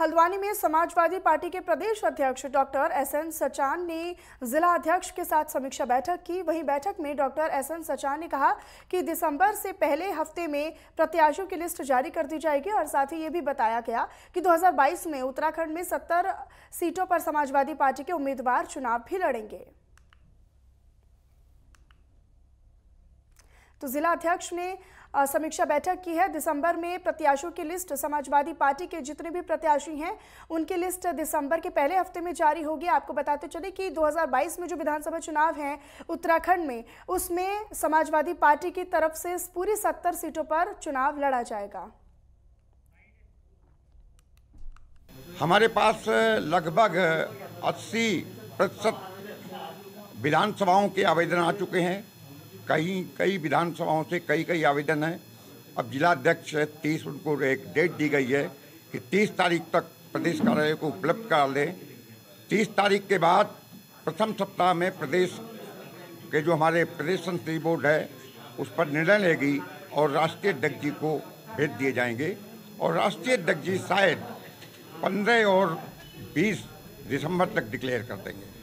हल्द्वानी में समाजवादी पार्टी के प्रदेश अध्यक्ष डॉक्टर एस एन सचान ने जिला अध्यक्ष के साथ समीक्षा बैठक की वहीं बैठक में डॉक्टर एस एन सचान ने कहा कि दिसंबर से पहले हफ्ते में प्रत्याशियों की लिस्ट जारी कर दी जाएगी और साथ ही ये भी बताया गया कि 2022 में उत्तराखंड में सत्तर सीटों पर समाजवादी पार्टी के उम्मीदवार चुनाव भी लड़ेंगे तो जिला अध्यक्ष ने समीक्षा बैठक की है दिसंबर में प्रत्याशियों की लिस्ट समाजवादी पार्टी के जितने भी प्रत्याशी हैं उनकी लिस्ट दिसंबर के पहले हफ्ते में जारी होगी आपको बताते चले कि 2022 में जो विधानसभा चुनाव हैं उत्तराखंड में उसमें समाजवादी पार्टी की तरफ से पूरी सत्तर सीटों पर चुनाव लड़ा जाएगा हमारे पास लगभग अस्सी प्रतिशत विधानसभाओं के आवेदन आ चुके हैं कई कई विधानसभाओं से कई कई आवेदन हैं अब जिला अध्यक्ष तीस उनको एक डेट दी गई है कि तीस तारीख तक प्रदेश कार्यालय को उपलब्ध करा दें तीस तारीख के बाद प्रथम सप्ताह में प्रदेश के जो हमारे प्रदेश संसदीय बोर्ड है उस पर निर्णय लेगी और राष्ट्रीय अध्यक्ष जी को भेज दिए जाएंगे और राष्ट्रीय अध्यक्ष जी शायद पंद्रह और बीस दिसंबर तक डिक्लेयर कर देंगे